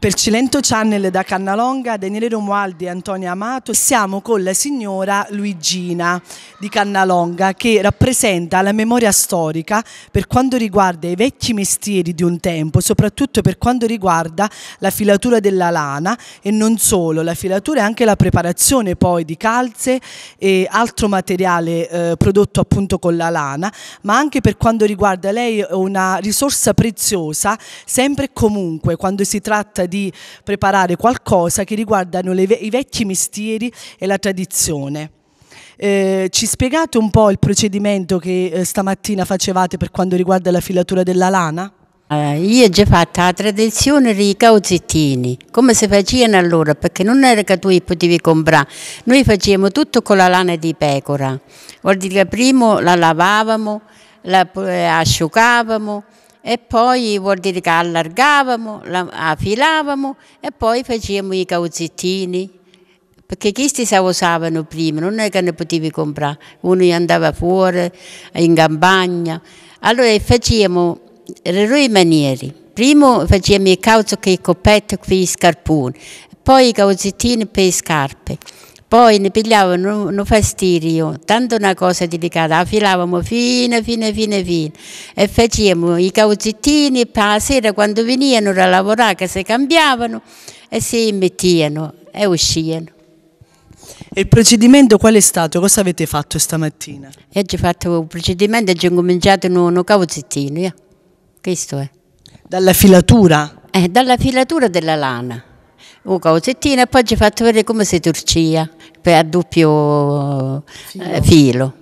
per Cilento Channel da Cannalonga, Daniele Romualdi e Antonio Amato. Siamo con la signora Luigina di Cannalonga che rappresenta la memoria storica per quanto riguarda i vecchi mestieri di un tempo, soprattutto per quanto riguarda la filatura della lana e non solo, la filatura e anche la preparazione poi di calze e altro materiale eh, prodotto appunto con la lana, ma anche per quanto riguarda lei una risorsa preziosa sempre e comunque quando si tratta di di preparare qualcosa che riguardano le, i vecchi mestieri e la tradizione. Eh, ci spiegate un po' il procedimento che eh, stamattina facevate per quanto riguarda la filatura della lana? Allora, eh, io ho già fatto la tradizione dei cauzettini, come si facevano allora, perché non era che tu li potevi comprare, noi facevamo tutto con la lana di pecora, vuol dire che prima la lavavamo, la eh, asciugavamo, e poi vuol dire che allargavamo, affilavamo e poi facevamo i cauzettini perché questi si usavano prima, non è che ne potevi comprare, uno andava fuori, in campagna. Allora facevamo le due maniere, prima facevamo i cauzo che i coppetti i scarponi, poi i cauzettini per le scarpe poi ne pigliavano un fastidio, tanto una cosa delicata, la filavamo fine, fine, fine. fino e facevamo i cauzittini, poi la sera quando venivano a lavorare che si cambiavano e si mettevano e uscivano. E il procedimento qual è stato? Cosa avete fatto stamattina? Io ho fatto un procedimento e ho cominciato in uno cauzittino, questo è. Dalla filatura? Eh, dalla filatura della lana un oh, cosettino e poi ci ho fatto vedere come si torcia a doppio filo. Eh, filo.